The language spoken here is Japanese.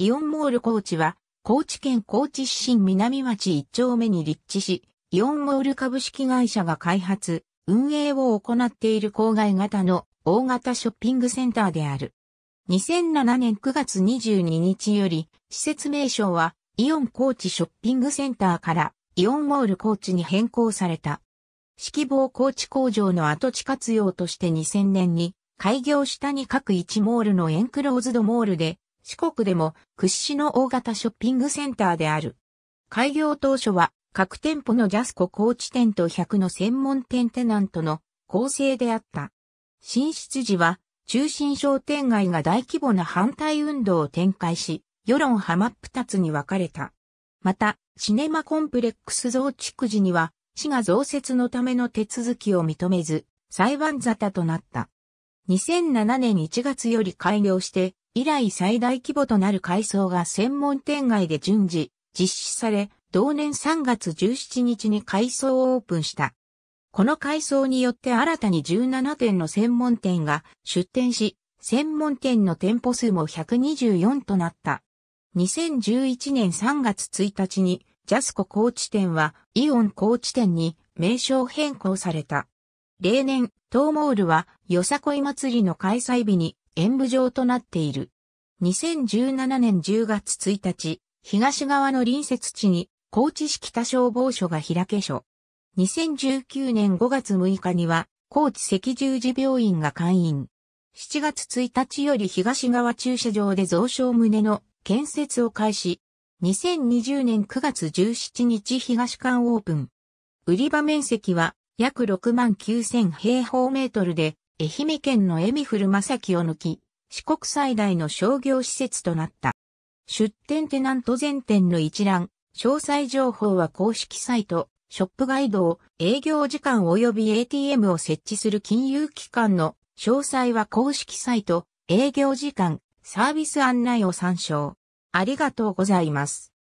イオンモール高知は、高知県高知市新南町一丁目に立地し、イオンモール株式会社が開発、運営を行っている郊外型の大型ショッピングセンターである。2007年9月22日より、施設名称は、イオン高知ショッピングセンターから、イオンモール高知に変更された。四季棒高知工場の跡地活用として2000年に、開業下に各1モールのエンクローズドモールで、四国でも屈指の大型ショッピングセンターである。開業当初は各店舗のジャスコ高知店と100の専門店テナントの構成であった。進出時は中心商店街が大規模な反対運動を展開し、世論は真っ二つに分かれた。また、シネマコンプレックス増築時には、市が増設のための手続きを認めず、裁判沙汰となった。2007年1月より開業して、以来最大規模となる改装が専門店街で順次実施され、同年3月17日に改装をオープンした。この改装によって新たに17店の専門店が出店し、専門店の店舗数も124となった。2011年3月1日にジャスコ高知店はイオン高知店に名称変更された。例年、東モールはよさこい祭りの開催日に演舞場となっている。2017年10月1日、東側の隣接地に、高知市北消防署が開け所。2019年5月6日には、高知赤十字病院が開院。7月1日より東側駐車場で増床棟の建設を開始。2020年9月17日東館オープン。売り場面積は約6万9000平方メートルで、愛媛県のエミフル正樹を抜き、四国最大の商業施設となった。出店テナント全店の一覧、詳細情報は公式サイト、ショップガイドを、営業時間及び ATM を設置する金融機関の、詳細は公式サイト、営業時間、サービス案内を参照。ありがとうございます。